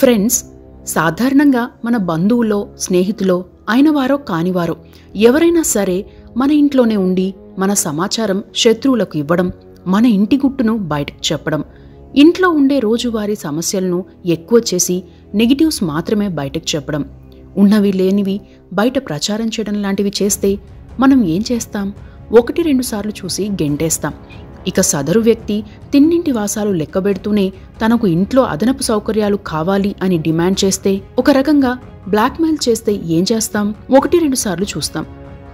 friends సాధారణంగా మన బంధువులో స్నేహితులో అయినవారో కానివారో ఎవరైనా సరే మన ఇంట్లోనే ఉండి మన సమాచారం శత్రువులకు ఇవ్వడం మన ఇంటి గుట్టును బయటకు చెప్పడం ఇంట్లో ఉండే రోజువారీ సమస్యలను ఎక్కువ చేసి నెగిటివ్స్ మాత్రమే బయటకు చెప్పడం ఉన్నవి లేనివి బయట ప్రచారం చేయడం లాంటివి చేస్తే మనం ఏం చేస్తాం ఒకటి రెండుసార్లు చూసి గెంటేస్తాం ఇక సదరు వ్యక్తి తిన్నింటి వాసాలు లెక్కబెడుతూనే తనకు ఇంట్లో అదనపు సౌకర్యాలు కావాలి అని డిమాండ్ చేస్తే ఒక రకంగా బ్లాక్మెయిల్ చేస్తే ఏం చేస్తాం ఒకటి రెండు సార్లు చూస్తాం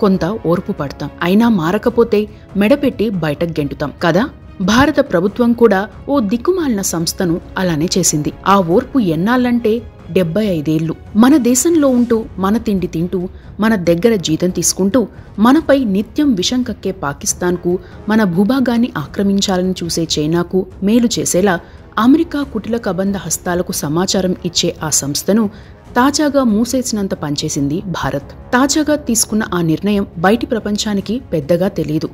కొంత ఓర్పు పడతాం అయినా మారకపోతే మెడపెట్టి బయటకు గెంటుతాం కదా భారత ప్రభుత్వం కూడా ఓ దిక్కుమాలిన సంస్థను అలానే చేసింది ఆ ఓర్పు ఎన్నాళ్ళంటే డెబ్బై ఐదేళ్లు మన దేశంలో ఉంటూ మన తిండి తింటూ మన దగ్గర జీతం తీసుకుంటూ మనపై నిత్యం విషం కక్కే పాకిస్తాన్కు మన భూభాగాన్ని ఆక్రమించాలని చూసే చైనాకు మేలు చేసేలా అమెరికా కుటిల కబంధ హస్తాలకు సమాచారం ఇచ్చే ఆ సంస్థను తాజాగా మూసేసినంత పనిచేసింది భారత్ తాజాగా తీసుకున్న ఆ నిర్ణయం బయటి ప్రపంచానికి పెద్దగా తెలియదు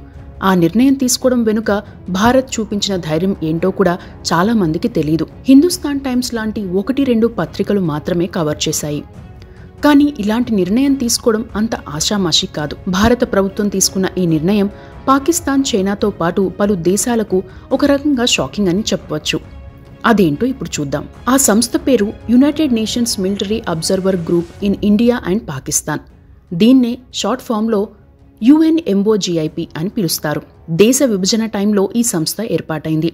ఆ నిర్ణయం తీసుకోవడం వెనుక భారత్ చూపించిన ధైర్యం ఏంటో కూడా చాలా మందికి తెలియదు హిందుస్థాన్ టైమ్స్ లాంటి ఒకటి రెండు పత్రికలు మాత్రమే కవర్ చేశాయి కానీ ఇలాంటి నిర్ణయం తీసుకోవడం అంత ఆషామాషి కాదు భారత ప్రభుత్వం తీసుకున్న ఈ నిర్ణయం పాకిస్తాన్ చైనాతో పాటు పలు దేశాలకు ఒక రకంగా షాకింగ్ అని చెప్పవచ్చు అదేంటో ఇప్పుడు చూద్దాం ఆ సంస్థ పేరు United Nations military observer group in India and Pakistan దీన్నే షార్ట్ ఫామ్లో యుఎన్ఎంఓజిఐపి అని పిలుస్తారు దేశ విభజన టైంలో ఈ సంస్థ ఏర్పాటైంది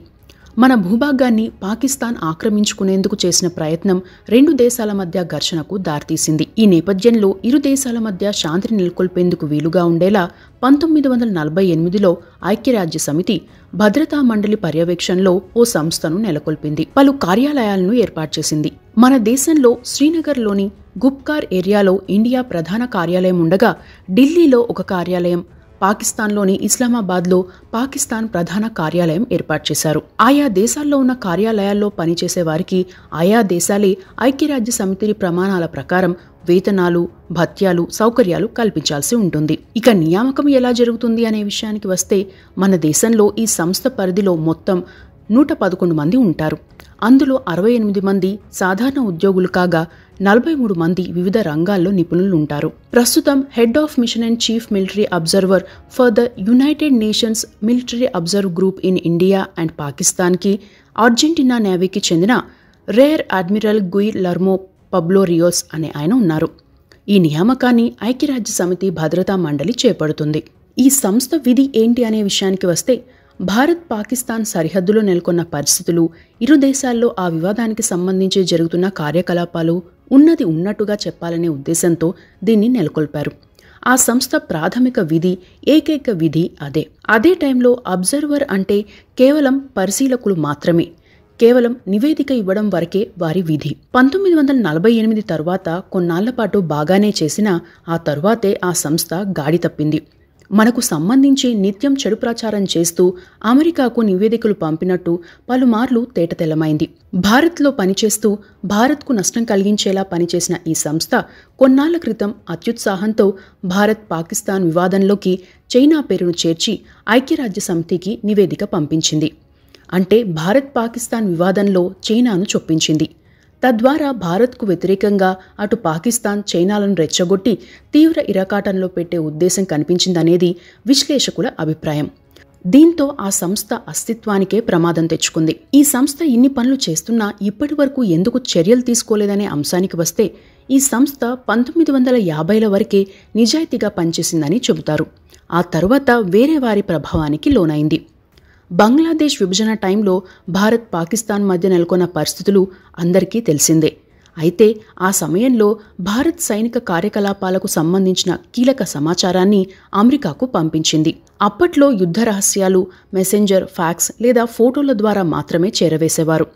మన భూభాగాన్ని పాకిస్తాన్ ఆక్రమించుకునేందుకు చేసిన ప్రయత్నం రెండు దేశాల మధ్య ఘర్షణకు దారితీసింది ఈ నేపథ్యంలో ఇరు దేశాల మధ్య శాంతిని నెలకొల్పేందుకు వీలుగా ఉండేలా పంతొమ్మిది వందల నలభై ఎనిమిదిలో ఐక్యరాజ్య సమితి భద్రతా మండలి పర్యవేక్షణలో ఓ సంస్థను నెలకొల్పింది పలు కార్యాలయాలను ఏర్పాటు చేసింది మన దేశంలో శ్రీనగర్లోని గుప్కార్ ఏరియాలో ఇండియా ప్రధాన కార్యాలయం ఉండగా ఢిల్లీలో ఒక కార్యాలయం పాకిస్తాన్లోని ఇస్లామాబాద్లో పాకిస్తాన్ ప్రధాన కార్యాలయం ఏర్పాటు చేశారు ఆయా దేశాల్లో ఉన్న కార్యాలయాల్లో పనిచేసే వారికి ఆయా దేశాలే ఐక్యరాజ్య సమితి ప్రమాణాల ప్రకారం వేతనాలు భత్యాలు సౌకర్యాలు కల్పించాల్సి ఉంటుంది ఇక నియామకం ఎలా జరుగుతుంది అనే విషయానికి వస్తే మన దేశంలో ఈ సంస్థ పరిధిలో మొత్తం నూట పదకొండు మంది ఉంటారు అందులో అరవై ఎనిమిది మంది సాధారణ ఉద్యోగులు కాగా నలభై మూడు మంది వివిధ రంగాల్లో నిపుణులు ఉంటారు ప్రస్తుతం head of mission and chief military observer for the United Nations military observe group in India and పాకిస్తాన్కి అర్జెంటీనా నేవీకి చెందిన రేర్ అడ్మిరల్ గుయ్ లర్మో పబ్లోరియోస్ అనే ఆయన ఉన్నారు ఈ నియామకాన్ని ఐక్యరాజ్య సమితి భద్రతా మండలి చేపడుతుంది ఈ సంస్థ విధి ఏంటి అనే విషయానికి వస్తే భారత్ పాకిస్తాన్ సరిహద్దులో నెలకొన్న పరిస్థితులు ఇరు దేశాల్లో ఆ వివాదానికి సంబంధించి జరుగుతున్న కార్యకలాపాలు ఉన్నది ఉన్నట్టుగా చెప్పాలనే ఉద్దేశంతో దీన్ని నెలకొల్పారు ఆ సంస్థ ప్రాథమిక విధి ఏకైక విధి అదే అదే టైంలో అబ్జర్వర్ అంటే కేవలం పరిశీలకులు మాత్రమే కేవలం నివేదిక ఇవ్వడం వరకే వారి విధి పంతొమ్మిది వందల నలభై ఎనిమిది తర్వాత కొన్నాళ్ల పాటు బాగానే చేసినా ఆ తర్వాతే ఆ సంస్థ గాడి తప్పింది మనకు సంబంధించి నిత్యం చెడు ప్రచారం చేస్తూ అమెరికాకు నివేదికలు పంపినట్టు పలుమార్లు తేటతెల్లమైంది భారత్లో పనిచేస్తూ భారత్కు నష్టం కలిగించేలా పనిచేసిన ఈ సంస్థ కొన్నాళ్ల క్రితం అత్యుత్సాహంతో భారత్ పాకిస్తాన్ వివాదంలోకి చైనా పేరును చేర్చి ఐక్యరాజ్య సమితికి నివేదిక పంపించింది అంటే భారత్ పాకిస్తాన్ వివాదంలో చైనాను చొప్పించింది తద్వారా భారత్కు వ్యతిరేకంగా అటు పాకిస్తాన్ చైనాలను రెచ్చగొట్టి తీవ్ర ఇరకాటంలో పెట్టే ఉద్దేశం కనిపించిందనేది విశ్లేషకుల అభిప్రాయం దీంతో ఆ సంస్థ అస్తిత్వానికే ప్రమాదం తెచ్చుకుంది ఈ సంస్థ ఇన్ని పనులు చేస్తున్నా ఇప్పటి వరకు ఎందుకు చర్యలు తీసుకోలేదనే అంశానికి వస్తే ఈ సంస్థ పంతొమ్మిది వందల యాభైల వరకే నిజాయితీగా పనిచేసిందని చెబుతారు ఆ తర్వాత వేరే వారి ప్రభావానికి లోనైంది బంగ్లాదేశ్ విభజన టైంలో భారత్ పాకిస్తాన్ మధ్య నెలకొన్న పరిస్థితులు అందరికీ తెలిసిందే అయితే ఆ సమయంలో భారత్ సైనిక కార్యకలాపాలకు సంబంధించిన కీలక సమాచారాన్ని అమెరికాకు పంపించింది అప్పట్లో యుద్ధ రహస్యాలు మెసెంజర్ ఫ్యాక్స్ లేదా ఫోటోల ద్వారా మాత్రమే చేరవేసేవారు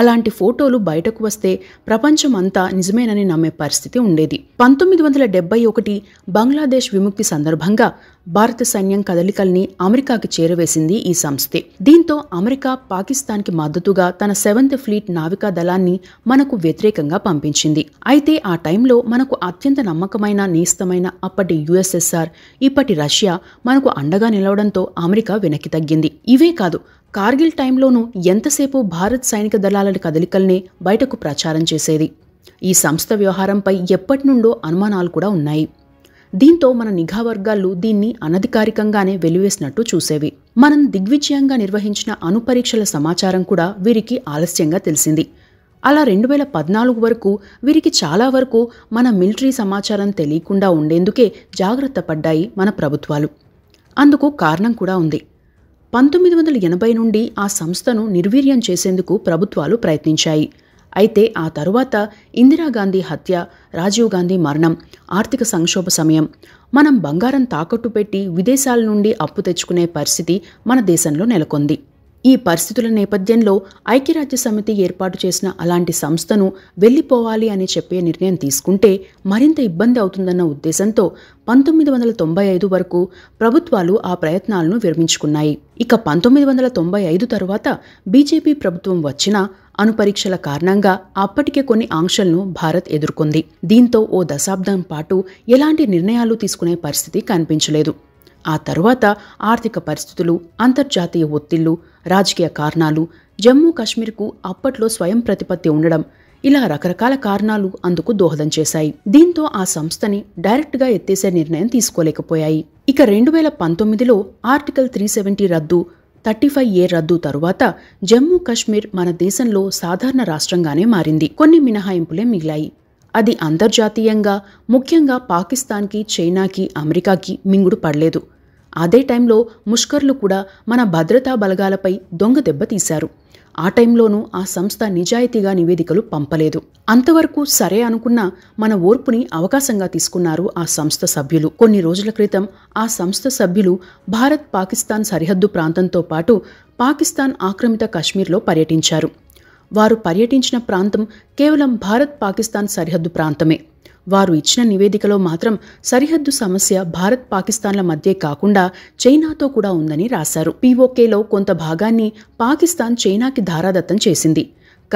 అలాంటి ఫోటోలు బయటకు వస్తే ప్రపంచమంతా నిజమేనని నమ్మే పరిస్థితి ఉండేది పంతొమ్మిది వందల డెబ్బై ఒకటి బంగ్లాదేశ్ విముక్తి సందర్భంగా భారత సైన్యం కదలికల్ని అమెరికాకి చేరవేసింది ఈ సంస్థే దీంతో అమెరికా పాకిస్తాన్కి మద్దతుగా తన సెవెంత్ ఫ్లీట్ నావికా దళాన్ని మనకు వ్యతిరేకంగా పంపించింది అయితే ఆ టైంలో మనకు అత్యంత నమ్మకమైన నీస్తమైన అప్పటి యుఎస్ఎస్ఆర్ ఇప్పటి రష్యా మనకు అండగా నిలవడంతో అమెరికా వెనక్కి తగ్గింది ఇవే కాదు కార్గిల్ టైంలోనూ ఎంతసేపు భారత్ సైనిక దళాల సంఘాల కదలికల్నే బయటకు ప్రచారం చేసేది ఈ సంస్థ వ్యవహారంపై ఎప్పటి నుండో అనుమానాలు కూడా ఉన్నాయి దీంతో మన నిఘా వర్గాలు దీన్ని అనధికారికంగానే వెలివేసినట్టు చూసేవి మనం దిగ్విజయంగా నిర్వహించిన అనుపరీక్షల సమాచారం కూడా వీరికి ఆలస్యంగా తెలిసింది అలా రెండు వేల పద్నాలుగు వరకు వీరికి చాలా వరకు మన మిలిటరీ సమాచారం తెలియకుండా ఉండేందుకే జాగ్రత్త పడ్డాయి మన ప్రభుత్వాలు అందుకు కారణం కూడా ఉంది పంతొమ్మిది వందల ఎనభై నుండి ఆ సంస్థను నిర్వీర్యం చేసేందుకు ప్రభుత్వాలు ప్రయత్నించాయి అయితే ఆ తరువాత ఇందిరాగాంధీ హత్య రాజీవ్ గాంధీ మరణం ఆర్థిక సంక్షోభ సమయం మనం బంగారం తాకట్టు పెట్టి విదేశాల నుండి అప్పు తెచ్చుకునే పరిస్థితి మన దేశంలో నెలకొంది ఈ పరిస్థితుల నేపథ్యంలో ఐక్యరాజ్య సమితి ఏర్పాటు చేసిన అలాంటి సంస్థను వెళ్ళిపోవాలి అని చెప్పే నిర్ణయం తీసుకుంటే మరింత ఇబ్బంది అవుతుందన్న ఉద్దేశంతో పంతొమ్మిది వందల తొంభై ఐదు వరకు ప్రభుత్వాలు ఆ ప్రయత్నాలను విరమించుకున్నాయి ఇక పంతొమ్మిది వందల తొంభై ఐదు తరువాత బీజేపీ ప్రభుత్వం వచ్చిన అణుపరీక్షల కారణంగా అప్పటికే కొన్ని ఆంక్షలను భారత్ ఎదుర్కొంది దీంతో ఓ దశాబ్దం పాటు ఎలాంటి నిర్ణయాలు తీసుకునే పరిస్థితి కనిపించలేదు ఆ తరువాత ఆర్థిక పరిస్థితులు అంతర్జాతీయ ఒత్తిళ్లు రాజకీయ కారణాలు జమ్మూ కాశ్మీర్కు అప్పట్లో స్వయం ప్రతిపత్తి ఉండడం ఇలా రకరకాల కారణాలు అందుకు దోహదం చేశాయి దీంతో ఆ సంస్థని డైరెక్ట్గా ఎత్తేసే నిర్ణయం తీసుకోలేకపోయాయి ఇక రెండు వేల పంతొమ్మిదిలో ఆర్టికల్ త్రీ సెవెంటీ రద్దు థర్టీ ఫైవ్ ఏ రద్దు తరువాత జమ్మూ కశ్మీర్ మన దేశంలో సాధారణ రాష్ట్రంగానే మారింది కొన్ని మినహాయింపులే మిగిలాయి అది అంతర్జాతీయంగా ముఖ్యంగా పాకిస్తాన్కి చైనాకి అమెరికాకి మింగుడు పడలేదు అదే టైంలో ముష్కర్లు కూడా మన భద్రతా బలగాలపై దొంగ దెబ్బ తీశారు ఆ టైంలోనూ ఆ సంస్థ నిజాయితీగా నివేదికలు పంపలేదు అంతవరకు సరే అనుకున్న మన ఓర్పుని అవకాశంగా తీసుకున్నారు ఆ సంస్థ సభ్యులు కొన్ని రోజుల క్రితం ఆ సంస్థ సభ్యులు భారత్ పాకిస్తాన్ సరిహద్దు ప్రాంతంతో పాటు పాకిస్తాన్ ఆక్రమిత కశ్మీర్లో పర్యటించారు వారు పర్యటించిన ప్రాంతం కేవలం భారత్ పాకిస్తాన్ సరిహద్దు ప్రాంతమే వారు ఇచ్చిన నివేదికలో మాత్రం సరిహద్దు సమస్య భారత్ పాకిస్తాన్ల మధ్యే కాకుండా చైనాతో కూడా ఉందని రాశారు పీఓకేలో కొంత భాగాన్ని పాకిస్తాన్ చైనాకి ధారాదత్తం చేసింది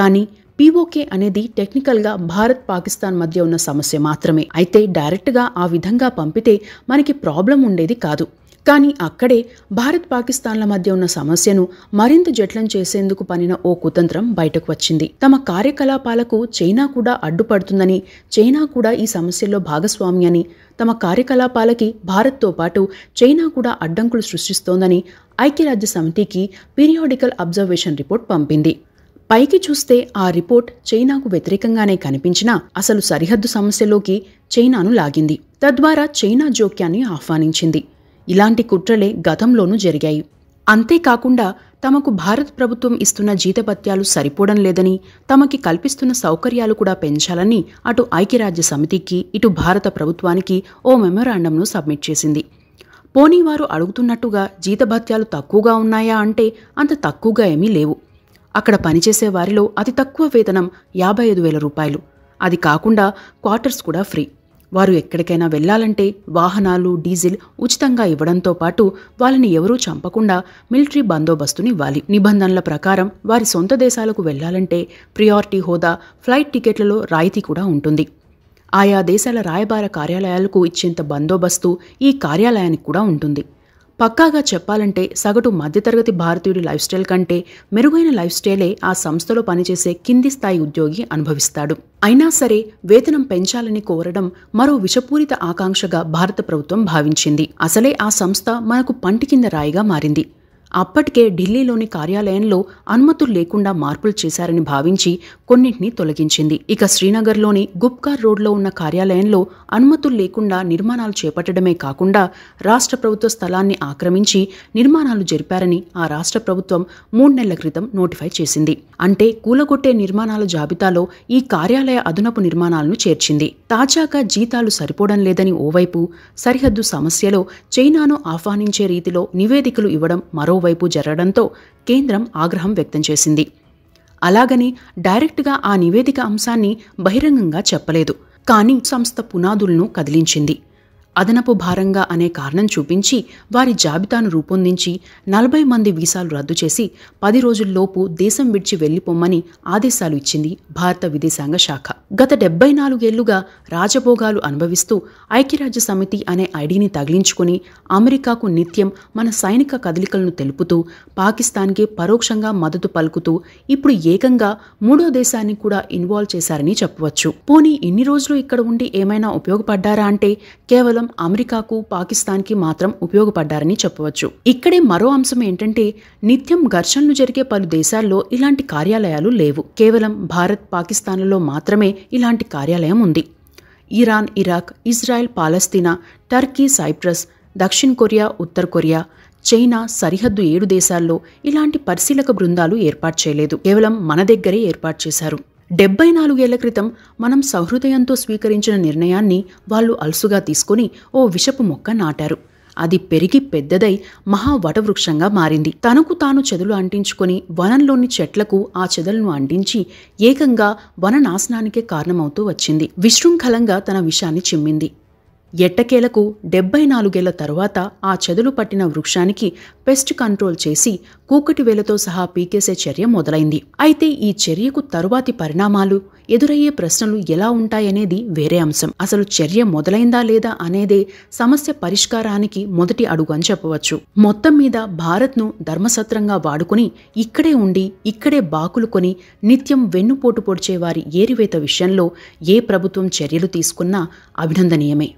కానీ పీఓకే అనేది టెక్నికల్గా భారత్ పాకిస్తాన్ మధ్య ఉన్న సమస్య మాత్రమే అయితే డైరెక్ట్గా ఆ విధంగా పంపితే మనకి ప్రాబ్లం ఉండేది కాదు కానీ అక్కడే భారత్ పాకిస్తాన్ల మధ్య ఉన్న సమస్యను మరింత జట్లం చేసేందుకు పనిన ఓ కుతంత్రం బయటకు వచ్చింది తమ కార్యకలాపాలకు చైనా కూడా అడ్డుపడుతుందని చైనా కూడా ఈ సమస్యల్లో భాగస్వామి అని తమ కార్యకలాపాలకి భారత్తో పాటు చైనా కూడా అడ్డంకులు సృష్టిస్తోందని ఐక్యరాజ్య సమితికి పీరియాడికల్ అబ్జర్వేషన్ రిపోర్ట్ పంపింది పైకి చూస్తే ఆ రిపోర్ట్ చైనాకు వ్యతిరేకంగానే కనిపించినా అసలు సరిహద్దు సమస్యలోకి చైనాను లాగింది తద్వారా చైనా జోక్యాన్ని ఆహ్వానించింది ఇలాంటి కుట్రలే గతంలోనూ జరిగాయి అంతేకాకుండా తమకు భారత ప్రభుత్వం ఇస్తున్న జీతభత్యాలు సరిపోవడం లేదని తమకి కల్పిస్తున్న సౌకర్యాలు కూడా పెంచాలని అటు ఐక్యరాజ్య సమితికి ఇటు భారత ప్రభుత్వానికి ఓ మెమొరాండంను సబ్మిట్ చేసింది పోనీ వారు అడుగుతున్నట్టుగా జీతభత్యాలు తక్కువగా ఉన్నాయా అంటే అంత తక్కువగా ఏమీ లేవు అక్కడ పనిచేసే వారిలో అతి తక్కువ వేతనం యాభై ఐదు వేల రూపాయలు అది కాకుండా క్వార్టర్స్ కూడా ఫ్రీ వారు ఎక్కడికైనా వెళ్లాలంటే వాహనాలు డీజిల్ ఉచితంగా ఇవ్వడంతో పాటు వాళ్ళని ఎవరూ చంపకుండా మిలిటరీ బందోబస్తునివ్వాలి నిబంధనల ప్రకారం వారి సొంత దేశాలకు వెళ్లాలంటే ప్రియారిటీ హోదా ఫ్లైట్ టికెట్లలో రాయితీ కూడా ఉంటుంది ఆయా దేశాల రాయబార కార్యాలయాలకు ఇచ్చేంత బందోబస్తు ఈ కార్యాలయానికి కూడా ఉంటుంది పక్కాగా చెప్పాలంటే సగటు మధ్యతరగతి భారతీయుడి లైఫ్ స్టైల్ కంటే మెరుగైన లైఫ్ స్టైలే ఆ సంస్థలో పనిచేసే కింది స్థాయి ఉద్యోగి అనుభవిస్తాడు అయినా సరే వేతనం పెంచాలని కోరడం మరో విషపూరిత ఆకాంక్షగా భారత ప్రభుత్వం భావించింది అసలే ఆ సంస్థ మనకు పంటి కింద రాయిగా మారింది అప్పటికే ఢిల్లీలోని కార్యాలయంలో అనుమతులు లేకుండా మార్పులు చేశారని భావించి కొన్నింటిని తొలగించింది ఇక శ్రీనగర్లోని గుప్కార్ రోడ్లో ఉన్న కార్యాలయంలో అనుమతులు లేకుండా నిర్మాణాలు చేపట్టడమే కాకుండా రాష్ట్ర ప్రభుత్వ స్థలాన్ని ఆక్రమించి నిర్మాణాలు జరిపారని ఆ రాష్ట్ర ప్రభుత్వం మూడు నెలల క్రితం నోటిఫై చేసింది అంటే కూలగొట్టే నిర్మాణాల జాబితాలో ఈ కార్యాలయ అదనపు నిర్మాణాలను చేర్చింది తాజాగా జీతాలు సరిపోవడం లేదని ఓవైపు సరిహద్దు సమస్యలో చైనాను ఆహ్వానించే రీతిలో నివేదికలు ఇవ్వడం మరో మరోవైపు జరగడంతో కేంద్రం ఆగ్రహం వ్యక్తం చేసింది అలాగని డైరెక్ట్గా ఆ నివేదిక అంశాన్ని బహిరంగంగా చెప్పలేదు కానీ సంస్థ పునాదులను కదిలించింది అదనపు భారంగా అనే కారణం చూపించి వారి జాబితాను రూపొందించి నలభై మంది వీసాలు రద్దు చేసి పది రోజుల్లోపు దేశం విడిచి వెళ్లిపోమ్మని ఆదేశాలు ఇచ్చింది భారత విదేశాంగ శాఖ గత డెబ్బై నాలుగేళ్లుగా రాజభోగాలు అనుభవిస్తూ ఐక్యరాజ్య సమితి అనే ఐడిని తగిలించుకుని అమెరికాకు నిత్యం మన సైనిక కదలికలను తెలుపుతూ పాకిస్తాన్కి పరోక్షంగా మద్దతు పలుకుతూ ఇప్పుడు ఏకంగా మూడో దేశాన్ని కూడా ఇన్వాల్వ్ చేశారని చెప్పవచ్చు పోనీ ఇన్ని రోజులు ఇక్కడ ఉండి ఏమైనా ఉపయోగపడ్డారా అంటే కేవలం కేవలం అమెరికాకు పాకిస్తాన్కి మాత్రం ఉపయోగపడ్డారని చెప్పవచ్చు ఇక్కడే మరో అంశం ఏంటంటే నిత్యం ఘర్షణలు జరిగే పలు దేశాల్లో ఇలాంటి కార్యాలయాలు లేవు కేవలం భారత్ పాకిస్తాన్లలో మాత్రమే ఇలాంటి కార్యాలయం ఉంది ఇరాన్ ఇరాక్ ఇజ్రాయెల్ పాలస్తీనా టర్కీ సైప్రస్ దక్షిణ కొరియా ఉత్తర కొరియా చైనా సరిహద్దు ఏడు దేశాల్లో ఇలాంటి పరిశీలక బృందాలు ఏర్పాటు చేయలేదు కేవలం మన దగ్గరే ఏర్పాటు చేశారు డెబ్బై నాలుగేళ్ల క్రితం మనం సహృదయంతో స్వీకరించిన నిర్ణయాన్ని వాళ్ళు అలసుగా తీసుకుని ఓ విషపు మొక్క నాటారు అది పెరిగి పెద్దదై మహావటవృక్షంగా మారింది తనకు తాను చెదులు అంటించుకొని వనంలోని చెట్లకు ఆ చెదలను అంటించి ఏకంగా వన నాశనానికే కారణమవుతూ వచ్చింది విశృంఖలంగా తన విషాన్ని చిమ్మింది ఎట్టకేలకు డెబ్బై నాలుగేళ్ల తరువాత ఆ చెదులు పట్టిన వృక్షానికి పెస్ట్ కంట్రోల్ చేసి కూకటి వేలతో సహా పీకేసే చర్య మొదలైంది అయితే ఈ చర్యకు తరువాతి పరిణామాలు ఎదురయ్యే ప్రశ్నలు ఎలా ఉంటాయనేది వేరే అంశం అసలు చర్య మొదలైందా లేదా అనేదే సమస్య పరిష్కారానికి మొదటి అడుగు అని చెప్పవచ్చు మొత్తం మీద భారత్ను ధర్మసత్రంగా వాడుకుని ఇక్కడే ఉండి ఇక్కడే బాకులు కొని నిత్యం వెన్నుపోటు పొడిచేవారి ఏరివేత విషయంలో ఏ ప్రభుత్వం చర్యలు తీసుకున్నా అభినందనీయమే